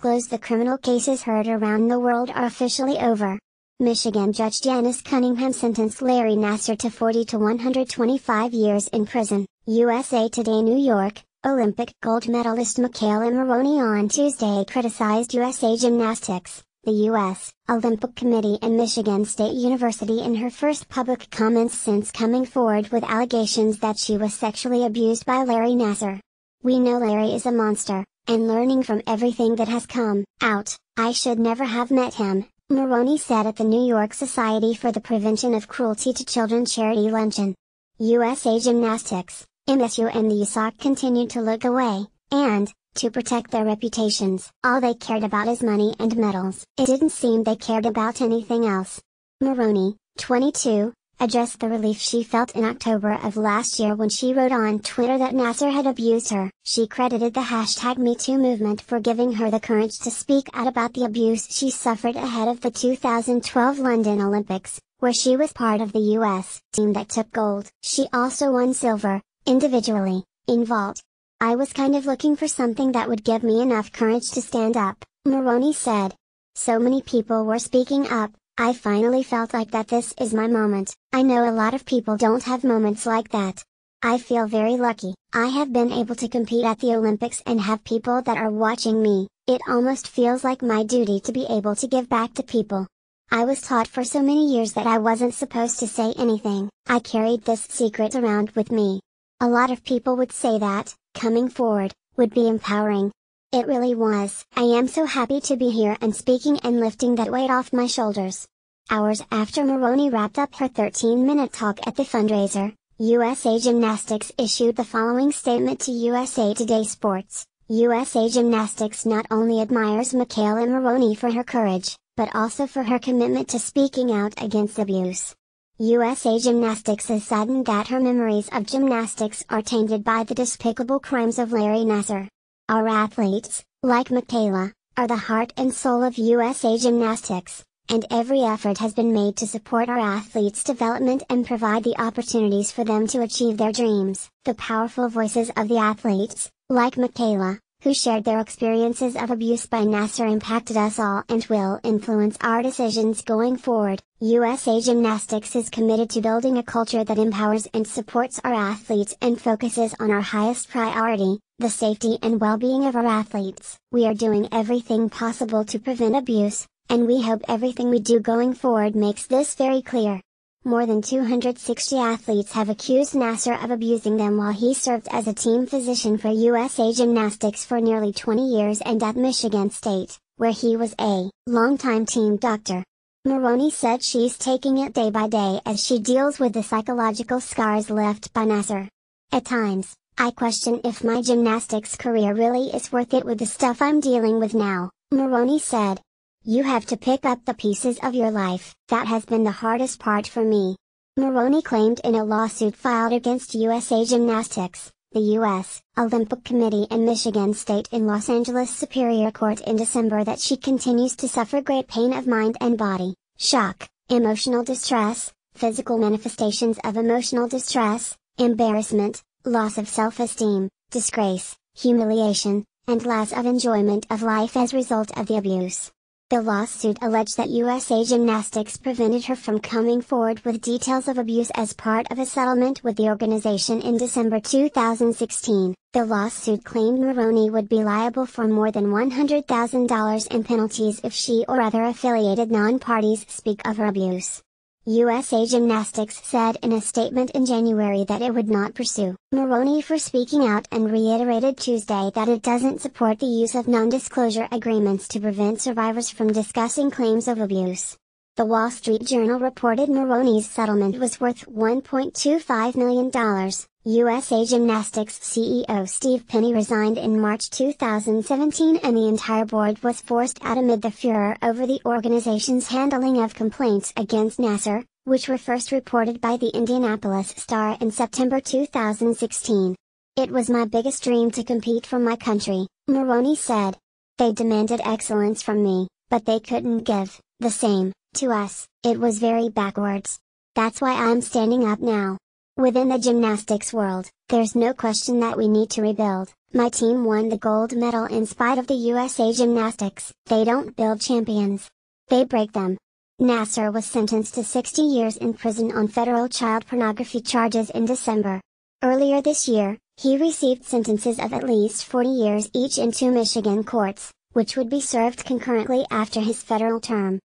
closed the criminal cases heard around the world are officially over. Michigan Judge Janice Cunningham sentenced Larry Nasser to 40 to 125 years in prison. USA Today New York, Olympic gold medalist Michaela Maroney on Tuesday criticized USA Gymnastics, the U.S. Olympic Committee and Michigan State University in her first public comments since coming forward with allegations that she was sexually abused by Larry Nasser. We know Larry is a monster, and learning from everything that has come out, I should never have met him, Maroney said at the New York Society for the Prevention of Cruelty to Children charity luncheon. USA Gymnastics, MSU and the USOC continued to look away, and, to protect their reputations, all they cared about is money and medals. It didn't seem they cared about anything else. Maroney, 22, addressed the relief she felt in October of last year when she wrote on Twitter that Nasser had abused her. She credited the hashtag MeToo movement for giving her the courage to speak out about the abuse she suffered ahead of the 2012 London Olympics, where she was part of the U.S. team that took gold. She also won silver, individually, in vault. I was kind of looking for something that would give me enough courage to stand up, Maroney said. So many people were speaking up, I finally felt like that this is my moment. I know a lot of people don't have moments like that. I feel very lucky. I have been able to compete at the Olympics and have people that are watching me. It almost feels like my duty to be able to give back to people. I was taught for so many years that I wasn't supposed to say anything. I carried this secret around with me. A lot of people would say that, coming forward, would be empowering, it really was. I am so happy to be here and speaking and lifting that weight off my shoulders. Hours after Maroney wrapped up her 13-minute talk at the fundraiser, USA Gymnastics issued the following statement to USA Today Sports. USA Gymnastics not only admires Michaela Maroney for her courage, but also for her commitment to speaking out against abuse. USA Gymnastics is saddened that her memories of gymnastics are tainted by the despicable crimes of Larry Nasser, our athletes, like Michaela, are the heart and soul of USA Gymnastics, and every effort has been made to support our athletes' development and provide the opportunities for them to achieve their dreams. The powerful voices of the athletes, like Michaela, who shared their experiences of abuse by Nasser impacted us all and will influence our decisions going forward. USA Gymnastics is committed to building a culture that empowers and supports our athletes and focuses on our highest priority, the safety and well-being of our athletes. We are doing everything possible to prevent abuse, and we hope everything we do going forward makes this very clear. More than 260 athletes have accused Nasser of abusing them while he served as a team physician for USA Gymnastics for nearly 20 years and at Michigan State, where he was a longtime team doctor. Maroney said she's taking it day by day as she deals with the psychological scars left by Nasser. At times, I question if my gymnastics career really is worth it with the stuff I'm dealing with now, Maroney said, you have to pick up the pieces of your life. That has been the hardest part for me. Maroney claimed in a lawsuit filed against USA Gymnastics, the U.S. Olympic Committee and Michigan State in Los Angeles Superior Court in December that she continues to suffer great pain of mind and body, shock, emotional distress, physical manifestations of emotional distress, embarrassment, loss of self-esteem, disgrace, humiliation, and loss of enjoyment of life as result of the abuse. The lawsuit alleged that USA Gymnastics prevented her from coming forward with details of abuse as part of a settlement with the organization in December 2016. The lawsuit claimed Maroney would be liable for more than $100,000 in penalties if she or other affiliated non-parties speak of her abuse. USA Gymnastics said in a statement in January that it would not pursue Maroney for speaking out and reiterated Tuesday that it doesn't support the use of non-disclosure agreements to prevent survivors from discussing claims of abuse. The Wall Street Journal reported Maroney's settlement was worth $1.25 million, USA Gymnastics CEO Steve Penny resigned in March 2017 and the entire board was forced out amid the furor over the organization's handling of complaints against Nasser, which were first reported by the Indianapolis Star in September 2016. It was my biggest dream to compete for my country, Maroney said. They demanded excellence from me, but they couldn't give the same to us. It was very backwards. That's why I'm standing up now. Within the gymnastics world, there's no question that we need to rebuild. My team won the gold medal in spite of the USA Gymnastics. They don't build champions. They break them. Nasser was sentenced to 60 years in prison on federal child pornography charges in December. Earlier this year, he received sentences of at least 40 years each in two Michigan courts, which would be served concurrently after his federal term.